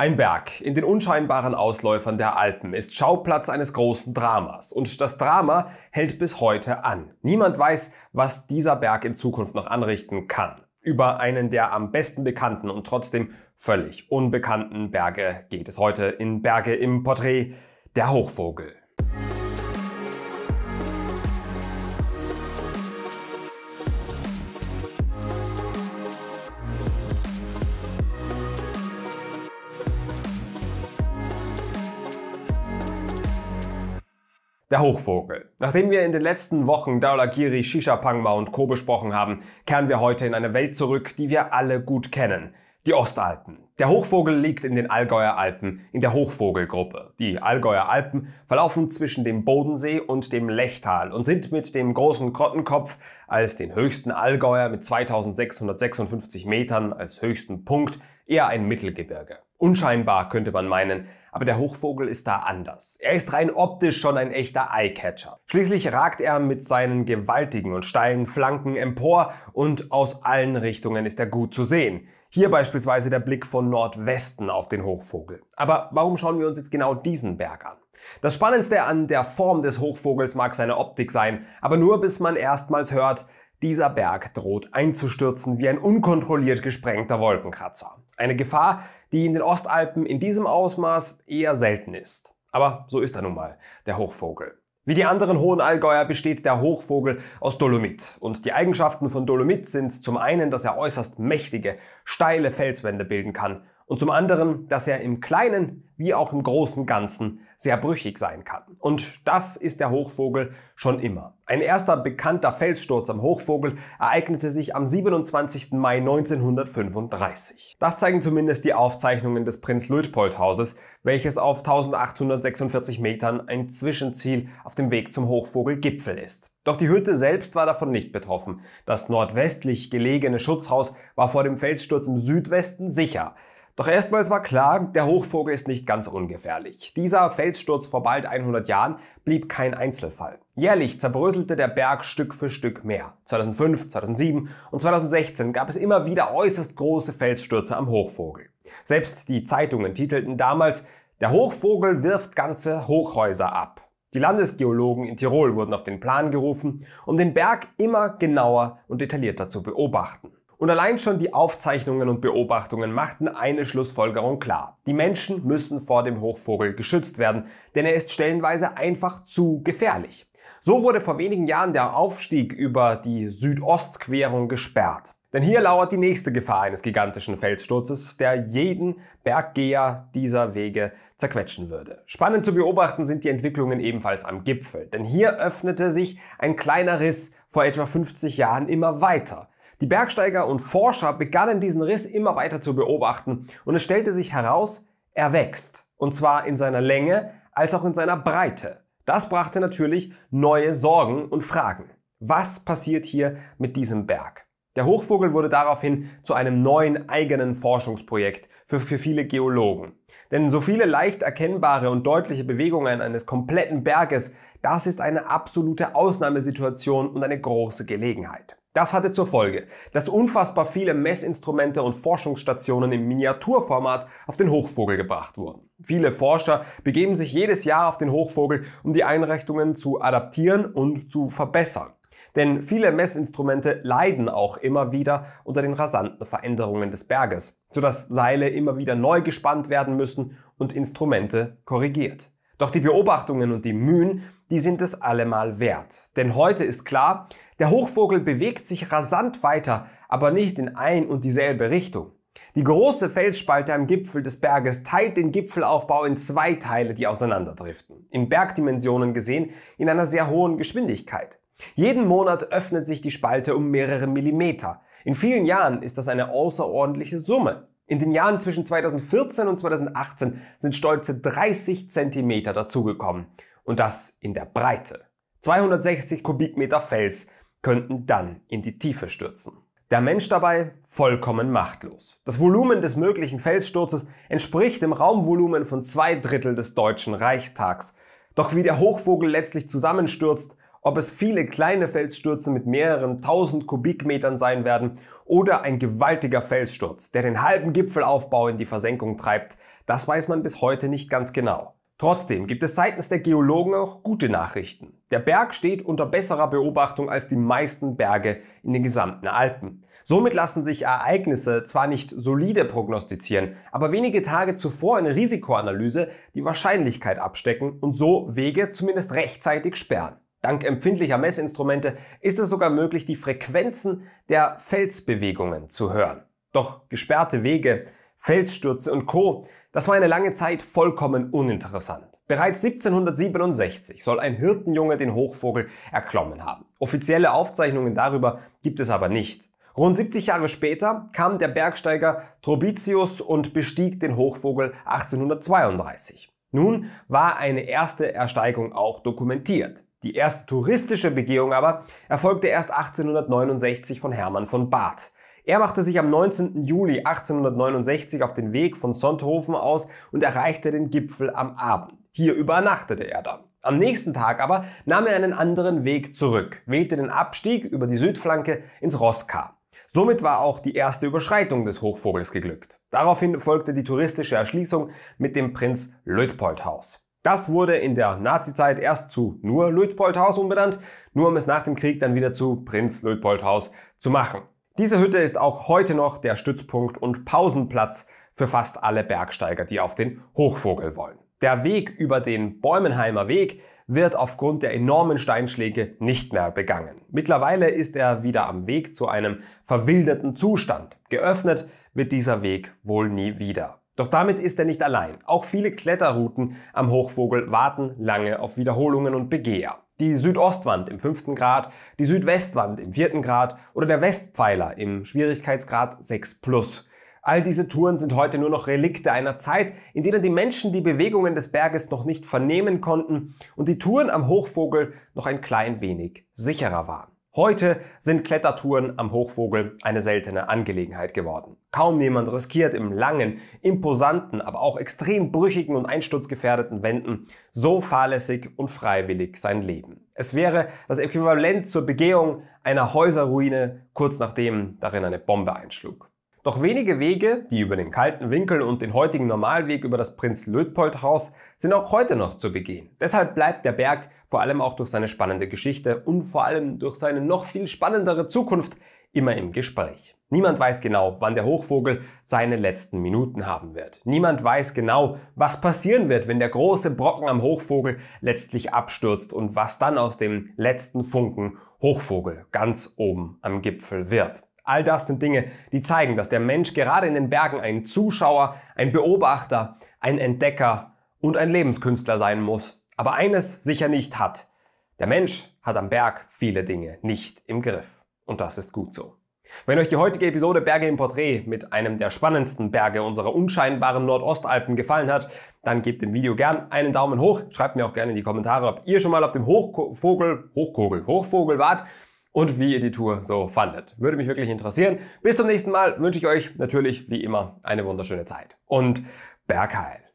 Ein Berg in den unscheinbaren Ausläufern der Alpen ist Schauplatz eines großen Dramas. Und das Drama hält bis heute an. Niemand weiß, was dieser Berg in Zukunft noch anrichten kann. Über einen der am besten bekannten und trotzdem völlig unbekannten Berge geht es heute in Berge im Porträt der Hochvogel. Der Hochvogel. Nachdem wir in den letzten Wochen Daulagiri, Shisha Pangma und Co. besprochen haben, kehren wir heute in eine Welt zurück, die wir alle gut kennen. Die Ostalpen. Der Hochvogel liegt in den Allgäuer Alpen in der Hochvogelgruppe. Die Allgäuer Alpen verlaufen zwischen dem Bodensee und dem Lechtal und sind mit dem großen Krottenkopf als den höchsten Allgäuer mit 2656 Metern als höchsten Punkt eher ein Mittelgebirge. Unscheinbar könnte man meinen, aber der Hochvogel ist da anders. Er ist rein optisch schon ein echter Eyecatcher. Schließlich ragt er mit seinen gewaltigen und steilen Flanken empor und aus allen Richtungen ist er gut zu sehen. Hier beispielsweise der Blick von Nordwesten auf den Hochvogel. Aber warum schauen wir uns jetzt genau diesen Berg an? Das Spannendste an der Form des Hochvogels mag seine Optik sein, aber nur bis man erstmals hört, dieser Berg droht einzustürzen wie ein unkontrolliert gesprengter Wolkenkratzer. Eine Gefahr, die in den Ostalpen in diesem Ausmaß eher selten ist. Aber so ist er nun mal, der Hochvogel. Wie die anderen hohen Allgäuer besteht der Hochvogel aus Dolomit. Und die Eigenschaften von Dolomit sind zum einen, dass er äußerst mächtige, steile Felswände bilden kann und zum anderen, dass er im kleinen wie auch im großen Ganzen sehr brüchig sein kann. Und das ist der Hochvogel schon immer. Ein erster bekannter Felssturz am Hochvogel ereignete sich am 27. Mai 1935. Das zeigen zumindest die Aufzeichnungen des Prinz-Luitpold-Hauses, welches auf 1846 Metern ein Zwischenziel auf dem Weg zum Hochvogelgipfel ist. Doch die Hütte selbst war davon nicht betroffen. Das nordwestlich gelegene Schutzhaus war vor dem Felssturz im Südwesten sicher. Doch erstmals war klar, der Hochvogel ist nicht ganz ungefährlich. Dieser Felssturz vor bald 100 Jahren blieb kein Einzelfall. Jährlich zerbröselte der Berg Stück für Stück mehr. 2005, 2007 und 2016 gab es immer wieder äußerst große Felsstürze am Hochvogel. Selbst die Zeitungen titelten damals, der Hochvogel wirft ganze Hochhäuser ab. Die Landesgeologen in Tirol wurden auf den Plan gerufen, um den Berg immer genauer und detaillierter zu beobachten. Und allein schon die Aufzeichnungen und Beobachtungen machten eine Schlussfolgerung klar. Die Menschen müssen vor dem Hochvogel geschützt werden, denn er ist stellenweise einfach zu gefährlich. So wurde vor wenigen Jahren der Aufstieg über die Südostquerung gesperrt. Denn hier lauert die nächste Gefahr eines gigantischen Felssturzes, der jeden Berggeher dieser Wege zerquetschen würde. Spannend zu beobachten sind die Entwicklungen ebenfalls am Gipfel, denn hier öffnete sich ein kleiner Riss vor etwa 50 Jahren immer weiter. Die Bergsteiger und Forscher begannen diesen Riss immer weiter zu beobachten und es stellte sich heraus, er wächst. Und zwar in seiner Länge als auch in seiner Breite. Das brachte natürlich neue Sorgen und Fragen. Was passiert hier mit diesem Berg? Der Hochvogel wurde daraufhin zu einem neuen eigenen Forschungsprojekt für, für viele Geologen. Denn so viele leicht erkennbare und deutliche Bewegungen eines kompletten Berges, das ist eine absolute Ausnahmesituation und eine große Gelegenheit. Das hatte zur Folge, dass unfassbar viele Messinstrumente und Forschungsstationen im Miniaturformat auf den Hochvogel gebracht wurden. Viele Forscher begeben sich jedes Jahr auf den Hochvogel, um die Einrichtungen zu adaptieren und zu verbessern. Denn viele Messinstrumente leiden auch immer wieder unter den rasanten Veränderungen des Berges, sodass Seile immer wieder neu gespannt werden müssen und Instrumente korrigiert. Doch die Beobachtungen und die Mühen, die sind es allemal wert. Denn heute ist klar, der Hochvogel bewegt sich rasant weiter, aber nicht in ein und dieselbe Richtung. Die große Felsspalte am Gipfel des Berges teilt den Gipfelaufbau in zwei Teile, die auseinanderdriften. In Bergdimensionen gesehen, in einer sehr hohen Geschwindigkeit. Jeden Monat öffnet sich die Spalte um mehrere Millimeter. In vielen Jahren ist das eine außerordentliche Summe. In den Jahren zwischen 2014 und 2018 sind stolze 30 Zentimeter dazugekommen. Und das in der Breite. 260 Kubikmeter Fels, könnten dann in die Tiefe stürzen. Der Mensch dabei vollkommen machtlos. Das Volumen des möglichen Felssturzes entspricht dem Raumvolumen von zwei Drittel des deutschen Reichstags. Doch wie der Hochvogel letztlich zusammenstürzt, ob es viele kleine Felsstürze mit mehreren tausend Kubikmetern sein werden oder ein gewaltiger Felssturz, der den halben Gipfelaufbau in die Versenkung treibt, das weiß man bis heute nicht ganz genau. Trotzdem gibt es seitens der Geologen auch gute Nachrichten. Der Berg steht unter besserer Beobachtung als die meisten Berge in den gesamten Alpen. Somit lassen sich Ereignisse zwar nicht solide prognostizieren, aber wenige Tage zuvor eine Risikoanalyse die Wahrscheinlichkeit abstecken und so Wege zumindest rechtzeitig sperren. Dank empfindlicher Messinstrumente ist es sogar möglich, die Frequenzen der Felsbewegungen zu hören. Doch gesperrte Wege Felsstürze und Co. Das war eine lange Zeit vollkommen uninteressant. Bereits 1767 soll ein Hirtenjunge den Hochvogel erklommen haben. Offizielle Aufzeichnungen darüber gibt es aber nicht. Rund 70 Jahre später kam der Bergsteiger Trobitius und bestieg den Hochvogel 1832. Nun war eine erste Ersteigung auch dokumentiert. Die erste touristische Begehung aber erfolgte erst 1869 von Hermann von Barth. Er machte sich am 19. Juli 1869 auf den Weg von Sonthofen aus und erreichte den Gipfel am Abend. Hier übernachtete er dann. Am nächsten Tag aber nahm er einen anderen Weg zurück, wählte den Abstieg über die Südflanke ins Rosskar. Somit war auch die erste Überschreitung des Hochvogels geglückt. Daraufhin folgte die touristische Erschließung mit dem Prinz Lötpoldhaus. Das wurde in der Nazizeit erst zu nur Lötpoldhaus umbenannt, nur um es nach dem Krieg dann wieder zu Prinz Lötpoldhaus zu machen. Diese Hütte ist auch heute noch der Stützpunkt und Pausenplatz für fast alle Bergsteiger, die auf den Hochvogel wollen. Der Weg über den Bäumenheimer Weg wird aufgrund der enormen Steinschläge nicht mehr begangen. Mittlerweile ist er wieder am Weg zu einem verwilderten Zustand. Geöffnet wird dieser Weg wohl nie wieder. Doch damit ist er nicht allein. Auch viele Kletterrouten am Hochvogel warten lange auf Wiederholungen und Begeher die Südostwand im fünften Grad, die Südwestwand im vierten Grad oder der Westpfeiler im Schwierigkeitsgrad 6 All diese Touren sind heute nur noch Relikte einer Zeit, in denen die Menschen die Bewegungen des Berges noch nicht vernehmen konnten und die Touren am Hochvogel noch ein klein wenig sicherer waren. Heute sind Klettertouren am Hochvogel eine seltene Angelegenheit geworden. Kaum jemand riskiert im langen, imposanten, aber auch extrem brüchigen und einsturzgefährdeten Wänden so fahrlässig und freiwillig sein Leben. Es wäre das Äquivalent zur Begehung einer Häuserruine kurz nachdem darin eine Bombe einschlug. Doch wenige Wege, die über den kalten Winkel und den heutigen Normalweg über das Prinz-Lötpold-Haus, sind auch heute noch zu begehen. Deshalb bleibt der Berg vor allem auch durch seine spannende Geschichte und vor allem durch seine noch viel spannendere Zukunft immer im Gespräch. Niemand weiß genau, wann der Hochvogel seine letzten Minuten haben wird. Niemand weiß genau, was passieren wird, wenn der große Brocken am Hochvogel letztlich abstürzt und was dann aus dem letzten Funken Hochvogel ganz oben am Gipfel wird. All das sind Dinge, die zeigen, dass der Mensch gerade in den Bergen ein Zuschauer, ein Beobachter, ein Entdecker und ein Lebenskünstler sein muss. Aber eines sicher nicht hat. Der Mensch hat am Berg viele Dinge nicht im Griff. Und das ist gut so. Wenn euch die heutige Episode Berge im Porträt mit einem der spannendsten Berge unserer unscheinbaren Nordostalpen gefallen hat, dann gebt dem Video gern einen Daumen hoch. Schreibt mir auch gerne in die Kommentare, ob ihr schon mal auf dem Hochvogel, Hochvogel, Hochvogel wart und wie ihr die Tour so fandet. Würde mich wirklich interessieren. Bis zum nächsten Mal wünsche ich euch natürlich wie immer eine wunderschöne Zeit und Bergheil.